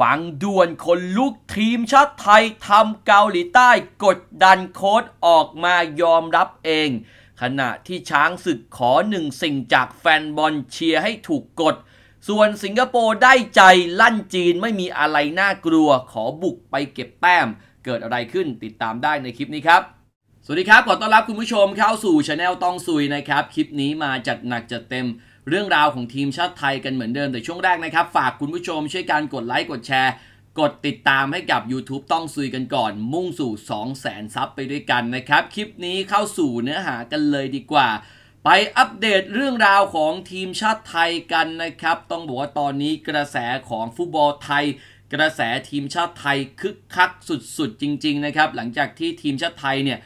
ฟังด่วนคนลูกทีมชาติไทยทำเกาหลีใต้กดดันโค้ดออกมายอมรับเอง ขณะที่ช้างศึกขอหนึ่งสิ่งจากแฟนบอลเชียร์ให้ถูกกด ส่วนสิงคโปร์ได้ใจลั่นจีนไม่มีอะไรน่ากลัวขอบุกไปเก็บแต้ม เกิดอะไรขึ้นติดตามได้ในคลิปนี้ครับ สวัสดีครับ ขอต้อนรับคุณผู้ชมเข้าสู่ช anel ต้องซุยนะครับ คลิปนี้มาจัดหนักจัดเต็มเรื่องราวของทีมชาติไทยกันเหมือนเดิมแต่ช่วงแรกนะครับฝากคุณผู้ชมช่วยการกดไลค์กดแชร์ กดติดตามให้กับ YouTube ต้องซุยกันก่อน มุ่งสู่ 200,000ซับไปด้วยกันนะครับคลิปนี้เข้าสู่เนื้อหากันเลยดีกว่า ไปอัปเดตเรื่องราวของทีมชาติไทยกันนะครับต้องบอกว่าตอนนี้กระแสของฟุตบอลไทย กระแสทีมชาติไทยคึกคักสุดๆจริงๆนะครับหลังจากที่ทีมชาติไทยเนี่ย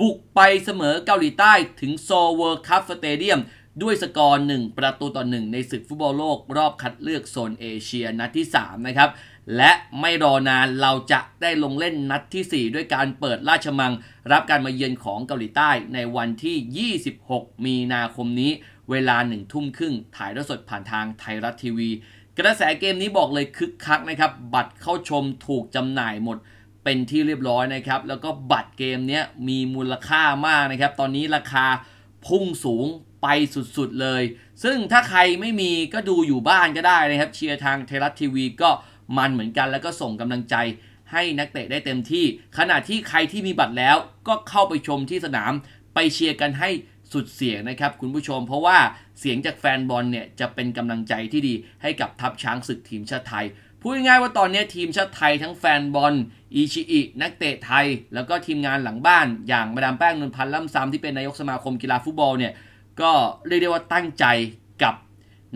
บุกไปเสมอเกาหลีใต้ถึงโซเวอร์คัพสเตเดียมด้วยสกอร์ 1 ประตูต่อ 1 ในศึกฟุตบอลโลก รอบคัดเลือกโซนเอเชียนัดที่ 3 นะครับ และไม่รอนานเราจะได้ลงเล่นนัดที่ 4 ด้วยการเปิดราชมัง รับการมาเยือนของเกาหลีใต้ ในวันที่ 26 มีนาคมนี้ เวลา1ทุ่มครึ่ง ถ่ายทอดสดผ่านทางไทยรัฐทีวี กระแสเกมนี้บอกเลยคึกคักนะครับ บัตรเข้าชมถูกจำหน่ายหมดเป็นที่เรียบร้อยนะครับแล้วก็บัตรเกมนี้มีมูลค่ามากนะครับตอนนี้ราคาพุ่งสูงไปสุดๆเลย ซึ่งถ้าใครไม่มีก็ดูอยู่บ้านก็ได้นะครับเชียร์ทางไทยรัฐทีวีก็มันเหมือนกัน แล้วก็ส่งกำลังใจ ให้นักเตะได้เต็มที่ ขณะที่ใครที่มีบัตรแล้วก็เข้าไปชมที่สนามไปเชียร์กันให้สุดเสียงนะครับ คุณผู้ชม เพราะว่าเสียงจากแฟนบอลเนี่ยจะเป็นกำลังใจที่ดี ให้กับทัพช้างศึกทีมชาติไทยพูดง่ายๆว่าตอนนี้ทีมชาติไทยทั้งแฟนบอลอิชิอินักเตะไทยแล้วก็ทีมงานหลังบ้าน อย่างมาดามแป้งนนพันธ์ล่ำซ้ำที่เป็นนายกสมาคมกีฬาฟุตบอลเนี่ยก็เรียกได้ว่าตั้งใจกับ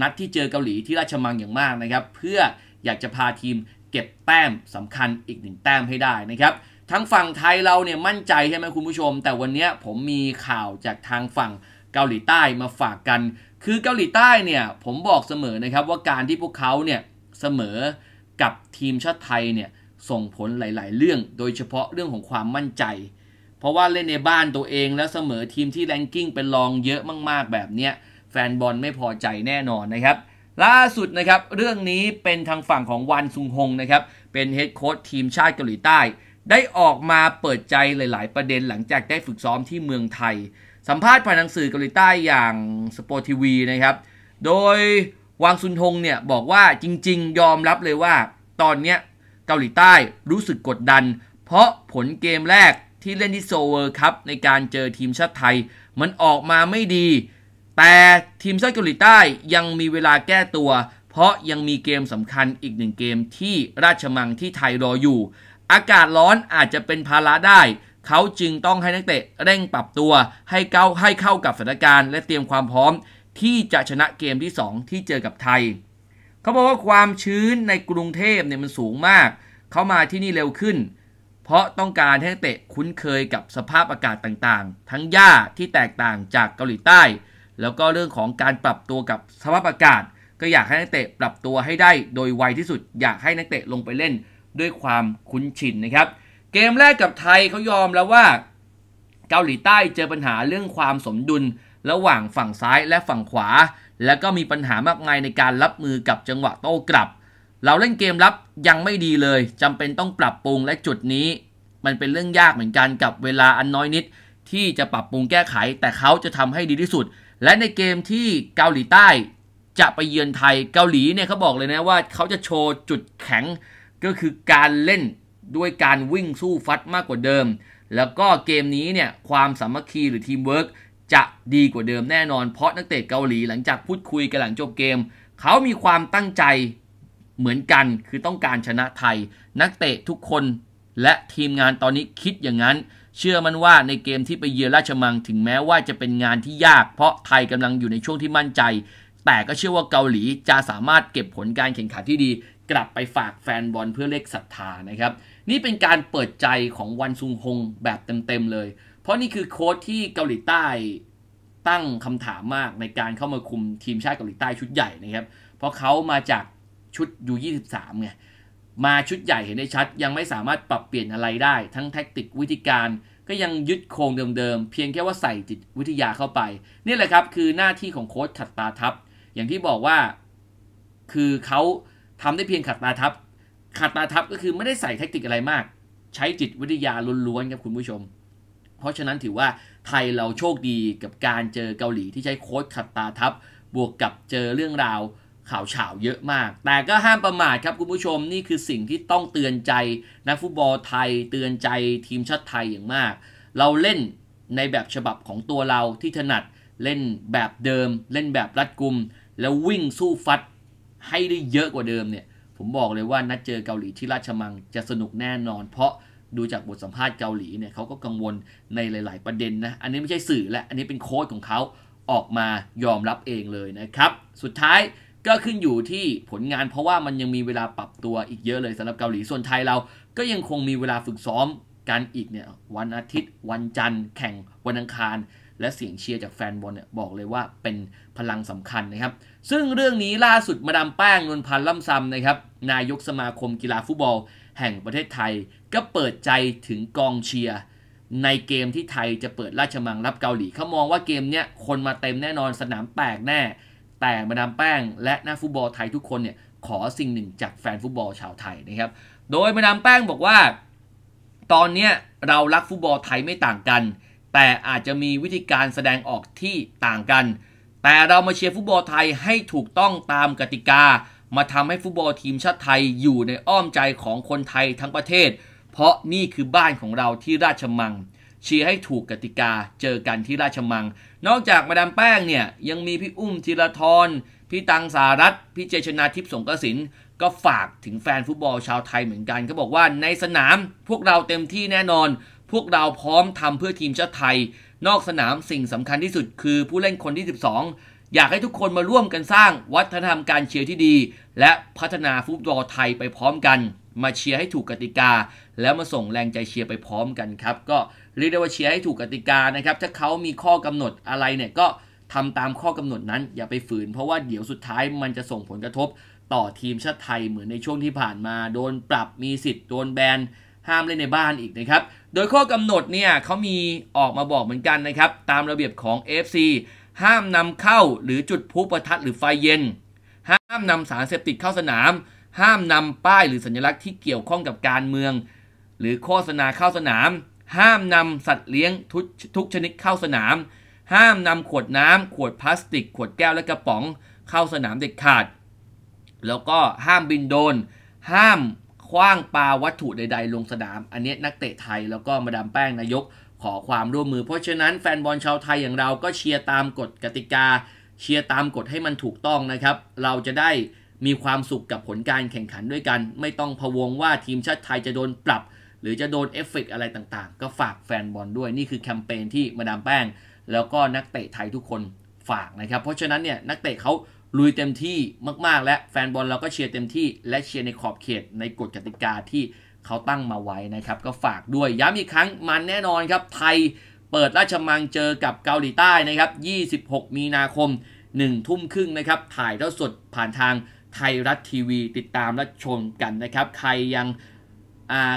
นัดที่เจอเกาหลีที่ราชมังอย่างมากนะครับ เพื่ออยากจะพาทีมเก็บแต้มสำคัญอีกหนึ่งแต้มให้ได้นะครับทั้งฝั่งไทยเราเนี่ยมั่นใจ ใช่ไหมคุณผู้ชม แต่วันนี้ผมมีข่าวจากทางฝั่งเกาหลีใต้มาฝากกัน คือเกาหลีใต้เนี่ยผมบอกเสมอนะครับ ว่าการที่พวกเขาเนี่ยเสมอกับทีมชาติไทยเนี่ยส่งผลหลาย ๆ เรื่อง โดยเฉพาะเรื่องของความมั่นใจเพราะว่าเล่นในบ้านตัวเองแล้วเสมอทีมที่แรงกิ้งเป็นรองเยอะมากๆแบบเนี้ย แฟนบอลไม่พอใจแน่นอนนะครับ ล่าสุดนะครับเรื่องนี้เป็นทางฝั่งของวันซุงฮงนะครับ เป็นเฮดโค้ชทีมชาติเกาหลีใต้ ได้ออกมาเปิดใจหลาย ๆ ประเด็นหลังจากได้ฝึกซ้อมที่เมืองไทย สัมภาษณ์ผ่านนังสื่อเกาหลีใต้อย่างสปอร์ตทีวีนะครับโดยวังซุนฮงเนี่ยบอกว่าจริงๆ ยอมรับเลยว่า ตอนเนี้ยเกาหลีใต้รู้สึกกดดัน เพราะผลเกมแรกที่เล่นที่โซเวอร์ครับในการเจอทีมชาติไทย มันออกมาไม่ดี แต่ทีมชาติเกาหลีใต้ยังมีเวลาแก้ตัว เพราะยังมีเกมสำคัญอีกหนึ่งเกมที่ราชมังที่ไทยรออยู่ อากาศร้อนอาจจะเป็นภาระได้ เขาจึงต้องให้นักเตะเร่งปรับตัว ให้เข้าให้เข้ากับสถานการณ์และเตรียมความพร้อม ที่จะชนะเกมที่ 2 ที่เจอกับไทย เขาบอกว่าความชื้นในกรุงเทพเนี่ยมันสูงมาก เขามาที่นี่เร็วขึ้นเพราะต้องการให้เตะคุ้นเคยกับสภาพอากาศต่างๆ ทั้งหญ้าที่แตกต่างจากเกาหลีใต้ แล้วก็เรื่องของการปรับตัวกับสภาพอากาศ ก็อยากให้นักเตะปรับตัวให้ได้โดยไวที่สุด อยากให้นักเตะลงไปเล่นด้วยความคุ้นชินนะครับ เกมแรกกับไทยเขายอมแล้วว่าเกาหลีใต้เจอปัญหาเรื่องความสมดุลระหว่างฝั่งซ้ายและฝั่งขวา แล้วก็มีปัญหามากมายในการรับมือกับจังหวะโต้กลับเราเล่นเกมรับยังไม่ดีเลย จำเป็นต้องปรับปรุงและจุดนี้ มันเป็นเรื่องยากเหมือนกันกับเวลาอันน้อยนิด ที่จะปรับปรุงแก้ไข แต่เขาจะทำให้ดีที่สุด และในเกมที่เกาหลีใต้ จะไปเยือนไทยเกาหลีเนี่ยเขาบอกเลยนะว่า เขาจะโชว์จุดแข็ง ก็คือการเล่นด้วยการวิ่งสู้ฟัดมากกว่าเดิม แล้วก็เกมนี้เนี่ยความสามัคคีหรือ ทีมเวิร์กจะดีกว่าเดิมแน่นอนเพราะนักเตะเกาหลีหลังจากพูดคุยกันหลังจบเกม เขามีความตั้งใจเหมือนกันคือต้องการชนะไทย นักเตะทุกคนและทีมงานตอนนี้คิดอย่างนั้น เชื่อมั่นว่าในเกมที่ไปเยือนราชมัง ถึงแม้ว่าจะเป็นงานที่ยาก เพราะไทยกำลังอยู่ในช่วงที่มั่นใจ แต่ก็เชื่อว่าเกาหลีจะสามารถเก็บผลการแข่งขันที่ดี กลับไปฝากแฟนบอลเพื่อเล็กศรัทธานะครับ นี่เป็นการเปิดใจของวันซุงฮงแบบเต็มๆเลย เพราะนี่คือโค้ชที่เกาหลีใต้ตั้งคำถามมากในการเข้ามาคุมทีมชาติเกาหลีใต้ชุดใหญ่นะครับเพราะเขามาจากชุดยู23ไงมาชุดใหญ่เห็นได้ชัดยังไม่สามารถปรับเปลี่ยนอะไรได้ ทั้งแท็กติกวิธีการก็ยังยึดโครงเดิมๆเพียงแค่ว่าใส่จิตวิทยาเข้าไปนี่แหละครับคือหน้าที่ของโค้ชขัดตาทับอย่างที่บอกว่าคือเขาทำได้เพียงขัดตาทับขัดตาทับก็คือไม่ได้ใส่แท็กติกอะไรมาก ใช้จิตวิทยาล้วนๆครับคุณผู้ชม เพราะฉะนั้นถือว่าไทยเราโชคดีกับการเจอเกาหลีที่ใช้โค้ชขัดตาทับบวกกับเจอเรื่องราวข่าวเฉาเยอะมาก แต่ก็ห้ามประมาทครับ คุณผู้ชม นี่คือสิ่งที่ต้องเตือนใจ นักฟุตบอลไทยเตือนใจทีมชาติไทยอย่างมาก เราเล่นในแบบฉบับของตัวเราที่ถนัดเล่นแบบเดิมเล่นแบบรัดกุม แล้ววิ่งสู้ฟัดให้ได้เยอะกว่าเดิมเนี่ยผมบอกเลยว่า นัดเจอเกาหลีที่ราชมังจะสนุกแน่นอน เพราะดูจากบทสัมภาษณ์เกาหลีเนี่ยเขาก็กังวลในหลาย ๆ ประเด็นนะ อันนี้ไม่ใช่สื่อและอันนี้เป็นโค้ดของเขาออกมายอมรับเองเลยนะครับ สุดท้ายก็ขึ้นอยู่ที่ผลงานเพราะว่ามันยังมีเวลาปรับตัวอีกเยอะเลยสำหรับเกาหลีส่วนไทยเราก็ยังคงมีเวลาฝึกซ้อมกันอีกเนี่ยวันอาทิตย์วันจันทร์แข่งวันอังคาร และเสียงเชียร์จากแฟนบอลเนี่ยบอกเลยว่าเป็นพลังสำคัญนะครับ ซึ่งเรื่องนี้ล่าสุดมาดามแป้งนวลพันธ์ล่ำซำนะครับนายกสมาคมกีฬาฟุตบอล แห่งประเทศไทยก็เปิดใจถึงกองเชียร์ในเกมที่ไทยจะเปิดราชมังรับเกาหลีเขามองว่าเกมเนี้ยคนมาเต็มแน่นอนสนามแตกแน่แต่มาดามแป้ง และนักฟุตบอลไทยทุกคนเนี่ยขอสิ่งหนึ่งจากแฟนฟุตบอลชาวไทยนะครับ โดยมาดามแป้งบอกว่า ตอนนี้เรารักฟุตบอลไทยไม่ต่างกัน แต่อาจจะมีวิธีการแสดงออกที่ต่างกัน แต่เรามาเชียร์ฟุตบอลไทยให้ถูกต้องตามกติกา มาทำให้ฟุตบอลทีมชาติไทยอยู่ในอ้อมใจของคนไทยทั้งประเทศ เพราะนี่คือบ้านของเราที่ราชมังเชียร์ให้ถูกกติกาเจอกันที่ราชมัง นอกจากมาดามแป้งเนี่ย ยังมีพี่อุ้มธีรทรพี่ตังสารัต พี่เจชนาทิพย์สงกสิน ก็ฝากถึงแฟนฟุตบอลชาวไทยเหมือนกันเขาบอกว่าในสนามพวกเราเต็มที่แน่นอน พวกเราพร้อมทำเพื่อทีมชาติไทย นอกสนามสิ่งสำคัญที่สุดคือผู้เล่นคนที่ 12 อยากให้ทุกคนมาร่วมกันสร้างวัฒนธรรมการเชียร์ที่ดี และพัฒนาฟุตบอลไทยไปพร้อมกันมาเชียร์ให้ถูกกติกาแล้วมาส่งแรงใจเชียร์ไปพร้อมกันครับก็เรียกได้ว่าเชียร์ให้ถูกกติกานะครับ ถ้าเขามีข้อกำหนดอะไรเนี่ย ก็ ทำตามข้อกำหนดนั้นอย่าไปฝืนเพราะว่าเดี๋ยวสุดท้ายมันจะส่งผลกระทบต่อทีมชาติไทยเหมือนในช่วงที่ผ่านมา โดนปรับมีสิทธิ์โดนแบนห้ามเล่นในบ้านอีกนะครับโดยข้อกำหนดเนี่ยเขามีออกมาบอกเหมือนกันนะครับตามระเบียบของ FC ห้ามนำเข้าหรือจุดพุประทัดหรือไฟเย็น ห้ามนำสารเสพติดเข้าสนามห้ามนำป้าย หรือสัญลักษณ์ที่เกี่ยวข้องกับการเมือง หรือโฆษณาเข้าสนาม ห้ามนำสัตว์เลี้ยงทุกทุกชนิดเข้าสนาม ห้ามนำขวดน้ำขวดพลาสติก ขวดแก้วและกระป๋องเข้าสนามเด็ดขาด แล้วก็ห้ามบินโดน ห้ามคว้างปาวัตถุใดๆ ลงสนาม อันนี้นักเตะไทยแล้วก็มาดามแป้งนายกขอความร่วมมือเพราะฉะนั้นแฟนบอลชาวไทยอย่างเราก็เชียร์ตามกฎกติกา เชียร์ตามกฎให้มันถูกต้องนะครับ เราจะได้มีความสุขกับผลการแข่งขันด้วยกัน ไม่ต้องพะวงว่าทีมชาติไทยจะโดนปรับ หรือจะโดนเอฟเฟกอะไรต่างๆ ก็ฝากแฟนบอลด้วยนี่คือแคมเปญที่มาดามแป้ง แล้วก็นักเตะไทยทุกคนฝากนะครับ เพราะฉะนั้นเนี่ยนักเตะเขาลุยเต็มที่มากๆและแฟนบอลเราก็เชียร์เต็มที่และเชียร์ในขอบเขตในกฎกติกาที่เขาตั้งมาไว้นะครับก็ฝากด้วยย้ำอีกครั้งมันแน่นอนครับไทยเปิดราชมังเจอกับเกาหลีใต้นะครับ26 มีนาคม1ทุ่มครึ่งนะครับถ่ายเท่าสดผ่านทางไทยรัฐทีวีติดตามและชมกันนะครับ ใครยัง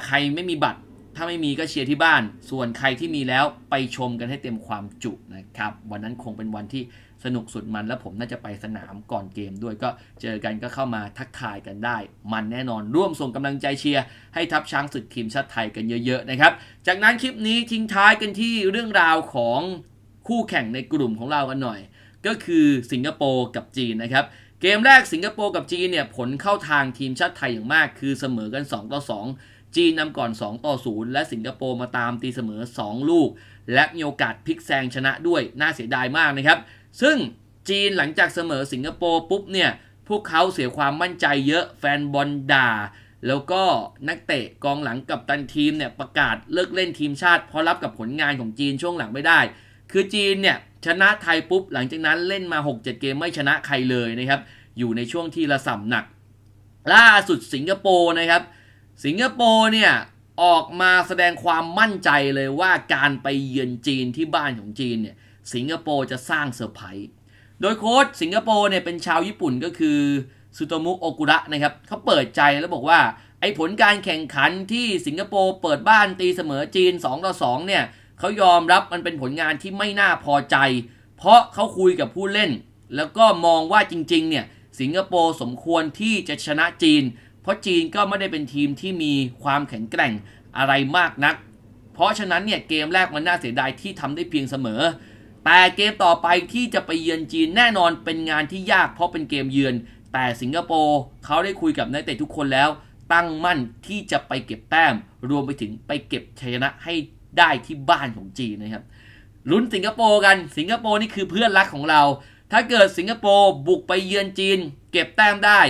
ใครไม่มีบัตร ถ้าไม่มีก็เชียร์ที่บ้าน ส่วนใครที่มีแล้วไปชมกันให้เต็มความจุนะครับวันนั้นคงเป็นวันที่สนุกสุดมันและผมน่าจะไปสนามก่อนเกมด้วยก็เจอกันก็เข้ามาทักทายกันได้ มันแน่นอนร่วมส่งกำลังใจเชียร์ให้ทัพช้างศึกทีมชาติไทยกันเยอะ ๆ นะครับ จากนั้นคลิปนี้ทิ้งท้ายกันที่เรื่องราวของคู่แข่งในกลุ่มของเรากันหน่อย ก็คือสิงคโปร์กับจีนนะครับเกมแรกสิงคโปร์กับจีนเนี่ยผลเข้าทางทีมชาติไทยอย่างมาก คือเสมอกัน2ต่อ2จีนนำก่อน2ต่อ0และสิงคโปร์มาตามตีเสมอ 2 ลูก และมีโอกาสพลิกแซงชนะด้วยน่าเสียดายมากนะครับ ซึ่งจีนหลังจากเสมอสิงคโปร์ปุ๊บเนี่ยพวกเขาเสียความมั่นใจเยอะแฟนบอลด่าแล้วก็นักเตะกองหลังกับตันทีมเนี่ยประกาศเลิกเล่นทีมชาติเพราะรับกับผลงานของจีนช่วงหลังไม่ได้ คือจีนเนี่ยชนะไทยปุ๊บหลังจากนั้นเล่นมา 6-7 เกมไม่ชนะใครเลยนะครับ อยู่ในช่วงที่ระส่ำหนัก ล่าสุดสิงคโปร์นะครับ สิงคโปร์เนี่ย ออกมาแสดงความมั่นใจเลยว่าการไปเยือนจีนที่บ้านของจีนเนี่ยสิงคโปร์จะสร้างเซอร์ไพรส์โดยโค้ชสิงคโปร์เนี่ยเป็นชาวญี่ปุ่นก็คือสุโตมุโอกุระนะครับเขาเปิดใจแล้วบอกว่าไอ้ผลการแข่งขันที่สิงคโปร์เปิดบ้านตีเสมอจีน2ต่อ2เนี่ยเขายอมรับมันเป็นผลงานที่ไม่น่าพอใจ เพราะเขาคุยกับผู้เล่น แล้วก็มองว่าจริง ๆเนี่ย สิงคโปร์สมควรที่จะชนะจีน เพราะจีนก็ไม่ได้เป็นทีมที่มีความแข็งแกร่งอะไรมากนัก เพราะฉะนั้นเนี่ยเกมแรกมันน่าเสียดายที่ทำได้เพียงเสมอ แต่เกมต่อไปที่จะไปเยือนจีนแน่นอนเป็นงานที่ยากเพราะเป็นเกมเยือนแต่สิงคโปร์เขาได้คุยกับนักเตะทุกคนแล้วตั้งมั่นที่จะไปเก็บแต้ม รวมไปถึงไปเก็บชัยชนะให้ได้ที่บ้านของจีนนะครับ ลุ้นสิงคโปร์กัน สิงคโปร์นี่คือเพื่อนรักของเรา ถ้าเกิดสิงคโปร์บุกไปเยือนจีน เก็บแต้มได้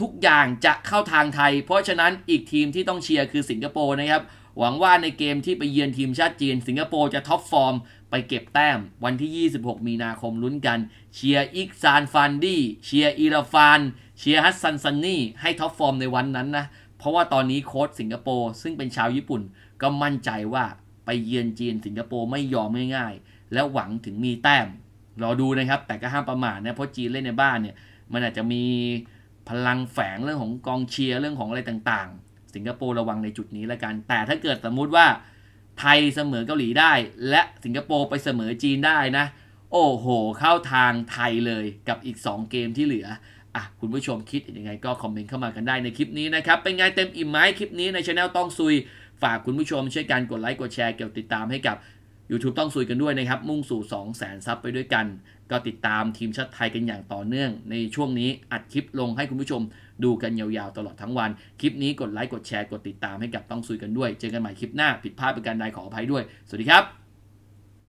ทุกอย่างจะเข้าทางไทย เพราะฉะนั้นอีกทีมที่ต้องเชียร์คือสิงคโปร์นะครับ หวังว่าในเกมที่ไปเยือนทีมชาติจีน สิงคโปร์จะ ท็อปฟอร์ม ไปเก็บแต้ม วันที่ 26 มีนาคมลุ้นกัน เชียร์อิกซานฟันดี้เชียร์อีราฟานเชียร์ฮัสซันซันนี่ให้ท็อปฟอร์มในวันนั้นนะ เพราะว่าตอนนี้โค้ชสิงคโปร์ซึ่งเป็นชาวญี่ปุ่นก็มั่นใจว่าไปเยือนจีนสิงคโปร์ไม่ยอมง่ายๆแล้วหวังถึงมีแต้มรอดูนะครับแต่ก็ห้ามประมาทนะเพราะจีนเล่นในบ้านเนี่ยมันอาจจะมีพลังแฝงเรื่องของกองเชียร์ เรื่องของอะไรต่างๆ สิงคโปร์ระวังในจุดนี้ละกัน แต่ถ้าเกิดสมมุติว่าไทยเสมอเกาหลีได้ และสิงคโปร์ไปเสมอจีนได้นะ โอ้โห เข้าทางไทยเลยกับอีก2เกมที่เหลืออ่ะคุณผู้ชมคิดยังไงก็คอมเมนต์เข้ามากันได้ในคลิปนี้นะครับเป็นไงเต็มอิ่มไหมคลิปนี้ในช anel ต้องซุยฝากคุณผู้ชมช่วยกันกดไลค์กดแชร์เกี่ยวติดตามให้กับ YouTube ต้องสุยกันด้วยนะครับมุ่งสู่ 2 0 0 0 0 0ซับไปด้วยกัน ก็ติดตามทีมชาติไทยกันอย่างต่อเนื่อง ในช่วงนี้อัดคลิปลงให้คุณผู้ชมดูกันยาวๆตลอดทั้งวันคลิปนี้กดไลค์กดแชร์กดติดตามให้กับต้องซุยกันด้วยเจอกันใหม่คลิปหน้าผิดพลาดประการใดขออภัยด้วย สวัสดีครับ